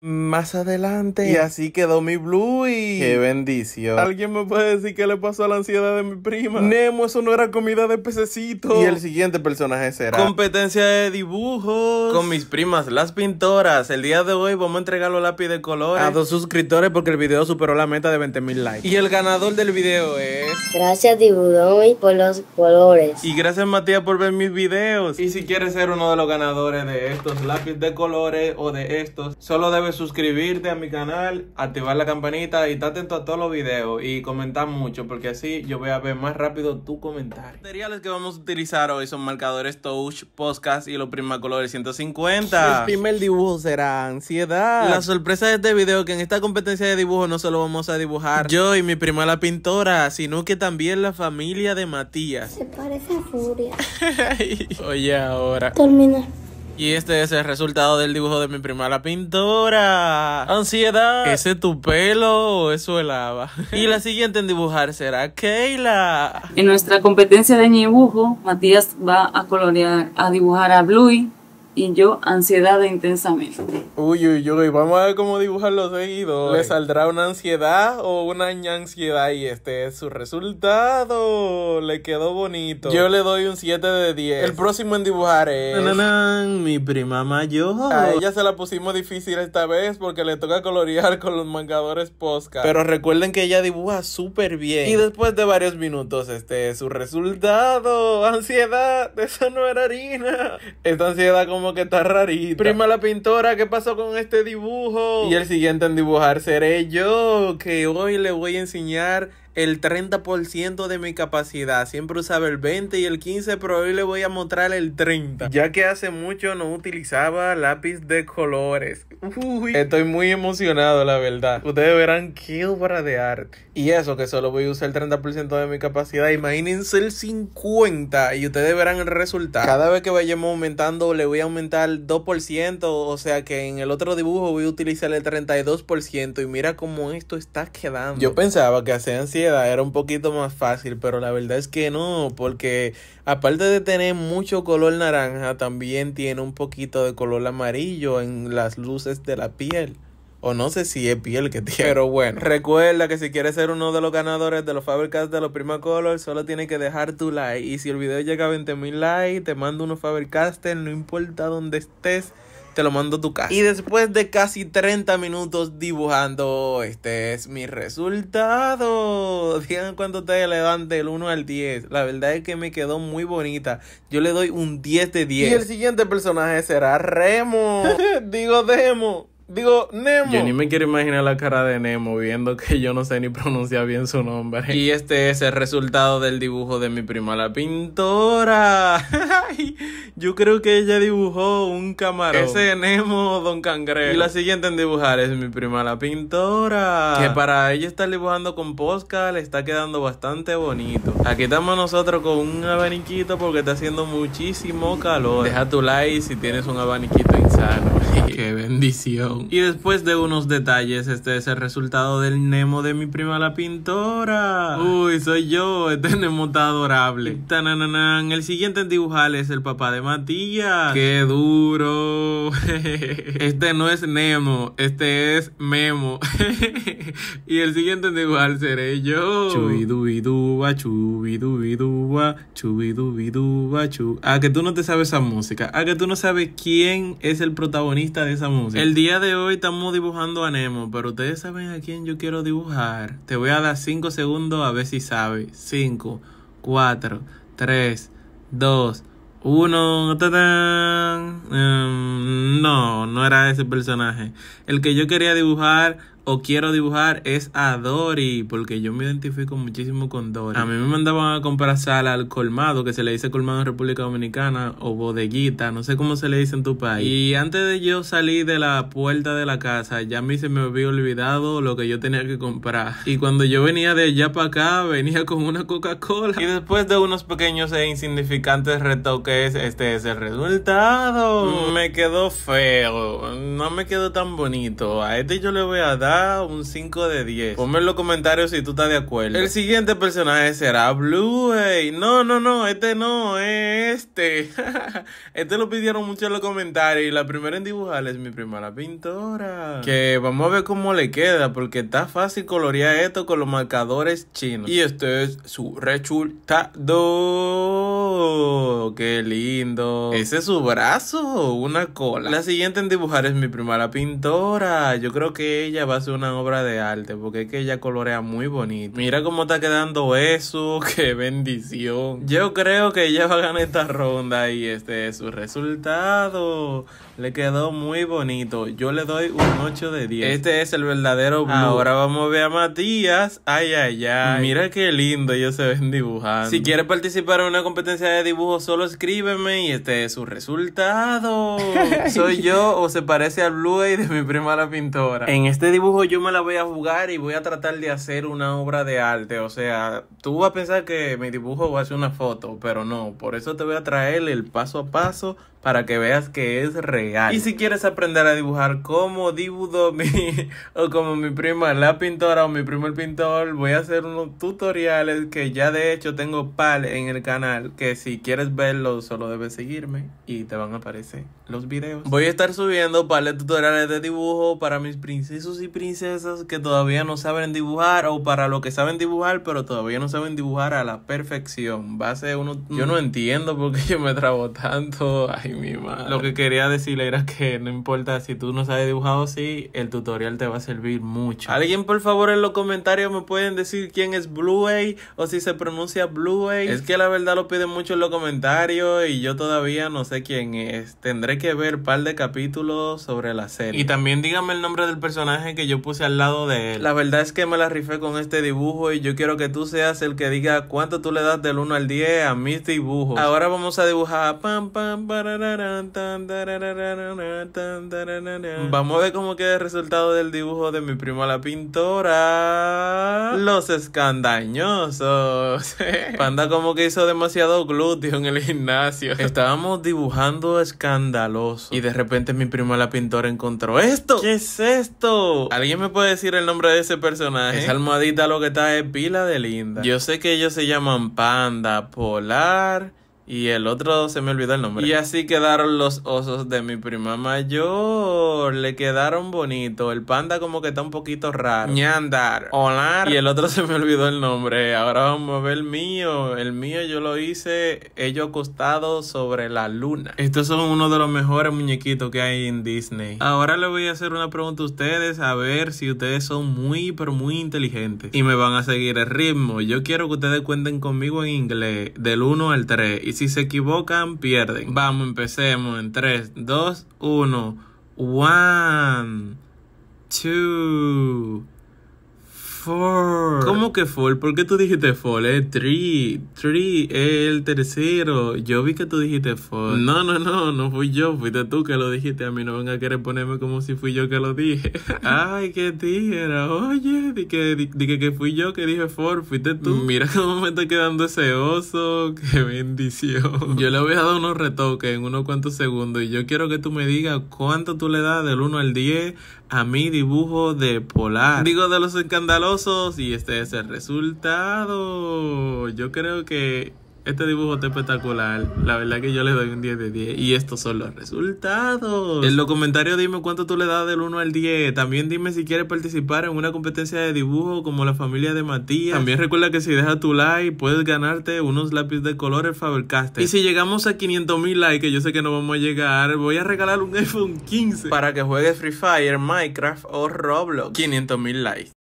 Más adelante. Y así quedó mi Bluey. Qué bendición. ¿Alguien me puede decir qué le pasó a la ansiedad de mi prima? Nemo, eso no era comida de pececito. Y el siguiente personaje será. Competencia de dibujo Con mis primas, las pintoras. El día de hoy vamos a entregar los lápices de colores. A dos suscriptores porque el video superó la meta de 20 mil likes. Y el ganador del video es. Gracias, Dibudoy, por los colores. Y gracias, Matías, por ver mis videos. Y si quieres ser uno de los ganadores de estos lápices de colores o de estos, solo debes suscribirte a mi canal, activar la campanita y estar atento a todos los videos y comentar mucho porque así yo voy a ver más rápido tu comentario. Los materiales que vamos a utilizar hoy son marcadores Touch, Podcast y los Primacolores 150. El primer dibujo será ansiedad. La sorpresa de este video que en esta competencia de dibujo no solo vamos a dibujar yo y mi prima la pintora, sino que también la familia de Matías. Se parece a Furia. Oye ahora. Termina. Y este es el resultado del dibujo de mi prima, la pintora. Ansiedad. Ese tu pelo, eso es lava. y la siguiente en dibujar será Kayla. En nuestra competencia de dibujo, Matías va a colorear, a dibujar a Bluey y yo ansiedad intensamente. Uy, uy, uy, vamos a ver cómo dibujar Los oídos, ¿Le saldrá una ansiedad o una ansiedad? Y este es su resultado. Le quedó bonito. Yo le doy un 7 de 10. El próximo en dibujar es. mi prima mayor. A ella se la pusimos difícil esta vez porque le toca colorear con los mangadores Posca. Pero recuerden que ella dibuja súper bien. Y después de varios minutos, este es su resultado. Ansiedad, eso no era harina. Esta ansiedad como que está rarito. Prima la pintora, ¿qué pasó con este dibujo? Y el siguiente en dibujar seré yo, que hoy le voy a enseñar el 30% de mi capacidad. Siempre usaba el 20 y el 15, pero hoy le voy a mostrar el 30. Ya que hace mucho no utilizaba lápiz de colores. Estoy muy emocionado, la verdad. Ustedes verán qué obra de arte. Y eso, que solo voy a usar el 30% de mi capacidad. Imagínense el 50 y ustedes verán el resultado. Cada vez que vayamos aumentando, le voy a aumentar el 2%. O sea que en el otro dibujo voy a utilizar el 32%. Y mira cómo esto está quedando. Yo pensaba que hacían 100 era un poquito más fácil, pero la verdad es que no, porque aparte de tener mucho color naranja, también tiene un poquito de color amarillo en las luces de la piel. O no sé si es piel que tiene. Pero bueno, recuerda que si quieres ser uno de los ganadores de los faber de los Prima Color, solo tienes que dejar tu like. Y si el video llega a 20.000 likes, te mando unos faber no importa donde estés te lo mando a tu casa. Y después de casi 30 minutos dibujando, este es mi resultado. Digan cuánto te le dan del 1 al 10. La verdad es que me quedó muy bonita. Yo le doy un 10 de 10. Y el siguiente personaje será Remo. Digo Demo. Digo, Nemo. Yo ni me quiero imaginar la cara de Nemo viendo que yo no sé ni pronunciar bien su nombre. Y este es el resultado del dibujo de mi prima la pintora. yo creo que ella dibujó un camarón. Ese Nemo Don Cangrejo. Y la siguiente en dibujar es mi prima la pintora. Que para ella estar dibujando con Posca le está quedando bastante bonito. Aquí estamos nosotros con un abaniquito porque está haciendo muchísimo calor. Deja tu like si tienes un abaniquito insano. ¡Qué bendición! Y después de unos detalles, este es el resultado del Nemo de mi prima la pintora. Uy, soy yo, este Nemo está adorable. el siguiente en dibujar es el papá de Matías. ¡Qué duro! Este no es Nemo, este es Memo. Y el siguiente en dibujar seré yo. A duba chu. Ah, que tú no te sabes esa música. A ah, que tú no sabes quién es el protagonista de esa música. El día de hoy estamos dibujando a Nemo, pero ustedes saben a quién yo quiero dibujar. Te voy a dar 5 segundos a ver si sabes. 5, 4, 3, 2, 1. no, no era ese personaje. El que yo quería dibujar o quiero dibujar es a Dory, porque yo me identifico muchísimo con Dory. A mí me mandaban a comprar sal al colmado, que se le dice colmado en República Dominicana, o bodeguita, no sé cómo se le dice en tu país. Y antes de yo salir de la puerta de la casa, ya a mí se me había olvidado lo que yo tenía que comprar. Y cuando yo venía de allá para acá, venía con una Coca-Cola. Y después de unos pequeños e insignificantes retoques, este es el resultado. Mm. Me quedó feo, no me quedó tan bonito. A este yo le voy a dar un 5 de 10. Ponme en los comentarios si tú estás de acuerdo. El siguiente personaje será Blue, ¡Ey! ¡No, No, no, no, este no, es este. este lo pidieron mucho en los comentarios y la primera en dibujar es mi primera pintora. Que vamos a ver cómo le queda porque está fácil colorear esto con los marcadores chinos. Y este es su resultado. Qué lindo. Ese es su brazo, una cola. La siguiente en dibujar es mi prima pintora. Yo creo que ella va hace una obra de arte, porque es que ella colorea muy bonito. Mira cómo está quedando eso, qué bendición. Yo creo que ella va a ganar esta ronda y este es su resultado. Le quedó muy bonito. Yo le doy un 8 de 10. Este es el verdadero Ahora vamos a ver a Matías. Ay, ay, ay. Mira qué lindo ellos se ven dibujando. Si quieres participar en una competencia de dibujo, solo escríbeme y este es su resultado. Soy yo o se parece al Blue de mi prima la pintora. En este dibujo yo me la voy a jugar y voy a tratar de hacer una obra de arte. O sea, tú vas a pensar que mi dibujo va a ser una foto, pero no. Por eso te voy a traer el paso a paso para que veas que es real. Y si quieres aprender a dibujar como dibujo mi, o como mi prima la pintora o mi primo el pintor, voy a hacer unos tutoriales que ya de hecho tengo pal en el canal, que si quieres verlos solo debes seguirme y te van a aparecer los videos. Voy a estar subiendo pal de tutoriales de dibujo para mis princesos y princesas que todavía no saben dibujar o para los que saben dibujar pero todavía no saben dibujar a la perfección. Va a ser uno... Yo no mm. entiendo por qué yo me trabo tanto. Lo que quería decirle era que no importa si tú no sabes dibujado sí, el tutorial te va a servir mucho. Alguien, por favor, en los comentarios me pueden decir quién es Blue o si se pronuncia Blue Es que la verdad lo piden mucho en los comentarios y yo todavía no sé quién es. Tendré que ver un par de capítulos sobre la serie. Y también dígame el nombre del personaje que yo puse al lado de él. La verdad es que me la rifé con este dibujo y yo quiero que tú seas el que diga cuánto tú le das del 1 al 10 a mis dibujos. Ahora vamos a dibujar pam pam para Vamos a ver cómo queda el resultado del dibujo de mi prima la pintora. Los escandañosos. Panda como que hizo demasiado glúteo en el gimnasio. Estábamos dibujando escandaloso. Y de repente mi prima la pintora encontró esto. ¿Qué es esto? ¿Alguien me puede decir el nombre de ese personaje? Esa almohadita lo que está es pila de linda. Yo sé que ellos se llaman Panda, Polar y el otro se me olvidó el nombre. Y así quedaron los osos de mi prima mayor. Le quedaron bonitos. El panda como que está un poquito raro. Ñandar. Hola. Y el otro se me olvidó el nombre. Ahora vamos a ver el mío. El mío yo lo hice ellos acostados sobre la luna. Estos son uno de los mejores muñequitos que hay en Disney. Ahora le voy a hacer una pregunta a ustedes. A ver si ustedes son muy pero muy inteligentes. Y me van a seguir el ritmo. Yo quiero que ustedes cuenten conmigo en inglés. Del 1 al 3 si se equivocan, pierden. Vamos, empecemos en 3, 2, 1. 1, 2, ¿Cómo que four? ¿Por qué tú dijiste fall? eh? tree. Tree es el tercero. Yo vi que tú dijiste fall. No, no, no, no fui yo. Fuiste tú que lo dijiste. A mí no venga a querer ponerme como si fui yo que lo dije. Ay, qué tijera. Oye, di que, fui yo que dije four. Fuiste tú. Mira cómo me está quedando ese oso. Qué bendición. Yo le voy a dar unos retoques en unos cuantos segundos. Y yo quiero que tú me digas cuánto tú le das del 1 al 10 a mi dibujo de polar. Digo, de los escandalosos y este es el resultado. Yo creo que este dibujo está espectacular. La verdad que yo le doy un 10 de 10. Y estos son los resultados. En los comentarios dime cuánto tú le das del 1 al 10. También dime si quieres participar en una competencia de dibujo como la familia de Matías. También recuerda que si dejas tu like puedes ganarte unos lápices de colores Faber-Castell. Y si llegamos a 500 mil likes, que yo sé que no vamos a llegar, voy a regalar un iPhone 15 para que juegues Free Fire, Minecraft o Roblox. 500 mil likes.